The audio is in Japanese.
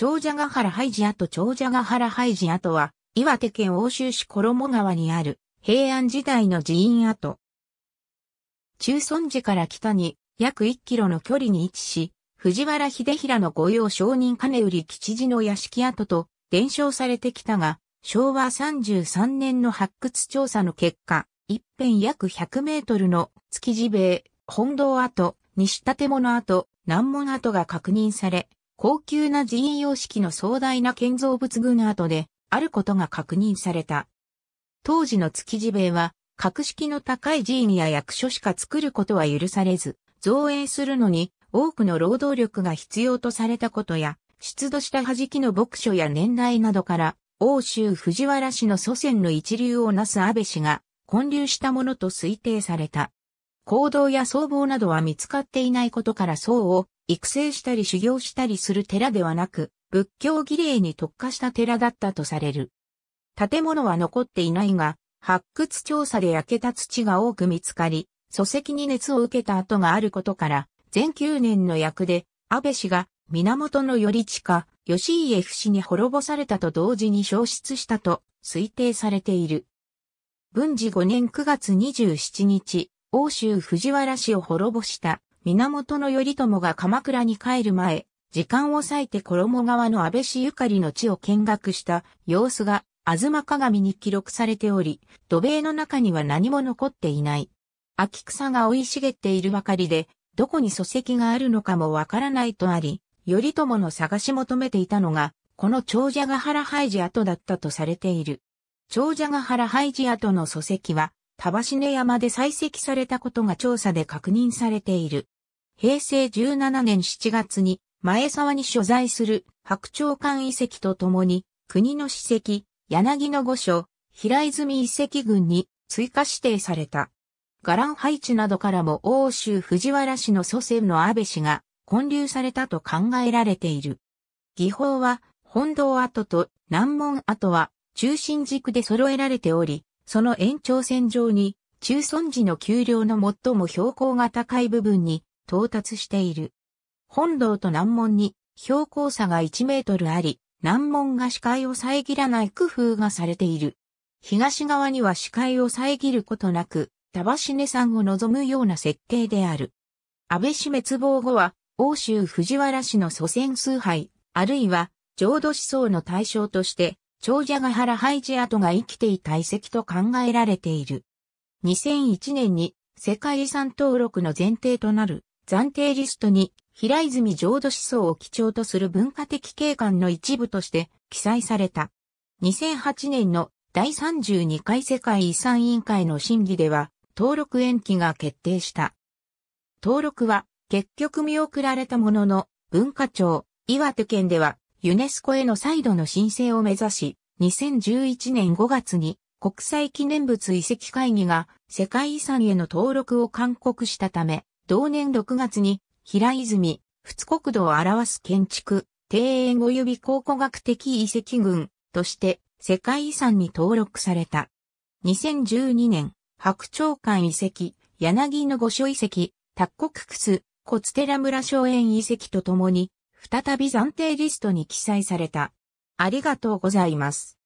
長者ヶ原ハイジ跡長者ヶ原ハイジ跡は、岩手県奥州市衣川にある平安時代の寺院跡。中尊寺から北に約1キロの距離に位置し、藤原秀平の御用商人金売吉次の屋敷跡と伝承されてきたが、昭和33年の発掘調査の結果、一辺約100メートルの築地塀、本堂跡、西建物跡、南門跡が確認され、高級な寺院様式の壮大な建造物群跡であることが確認された。当時の築地塀は格式の高い寺院や役所しか作ることは許されず、造営するのに多くの労働力が必要とされたことや、出土した弾きの牧書や年代などから、欧州藤原氏の祖先の一流をなす安倍氏が混流したものと推定された。行動や僧帽などは見つかっていないことから僧を育成したり修行したりする寺ではなく、仏教儀礼に特化した寺だったとされる。建物は残っていないが、発掘調査で焼けた土が多く見つかり、祖籍に熱を受けた跡があることから、全9年の役で、安倍氏が源頼親、吉家不死に滅ぼされたと同時に消失したと推定されている。文治5年9月27日、欧州藤原氏を滅ぼした源頼朝が鎌倉に帰る前、時間を割いて衣川の安倍氏ゆかりの地を見学した様子が、吾妻鏡に記録されており、土塀の中には何も残っていない。秋草が生い茂っているばかりで、どこに礎石があるのかもわからないとあり、頼朝の探し求めていたのが、この長者ヶ原廃寺跡だったとされている。長者ヶ原廃寺跡の礎石は、橋根山で採石されたことが調査で確認されている。平成17年7月に前沢に所在する白鳥館遺跡とともに国の史跡、柳の御所、平泉遺跡群に追加指定された。伽藍配置などからも欧州藤原氏の祖先の安倍氏が建立されたと考えられている。技法は本堂跡と南門跡は中心軸で揃えられており、その延長線上に中尊寺の丘陵の最も標高が高い部分に到達している。本堂と南門に標高差が1メートルあり、南門が視界を遮らない工夫がされている。東側には視界を遮ることなく、束根山を望むような設計である。安倍氏滅亡後は、欧州藤原氏の祖先崇拝、あるいは、浄土思想の対象として、長者ヶ原ハイジ跡が生きていた遺跡と考えられている。2001年に世界遺産登録の前提となる暫定リストに平泉浄土思想を基調とする文化的景観の一部として記載された。2008年の第32回世界遺産委員会の審議では登録延期が決定した。登録は結局見送られたものの文化庁、岩手県ではユネスコへの再度の申請を目指し2011年5月に国際記念物遺跡会議が世界遺産への登録を勧告したため、同年6月に、平泉、仏国土を表す建築、庭園及び考古学的遺跡群として世界遺産に登録された。2012年、白鳥館遺跡、柳の御所遺跡、卓国窟、小津寺村荘園遺跡とともに、再び暫定リストに記載された。ありがとうございます。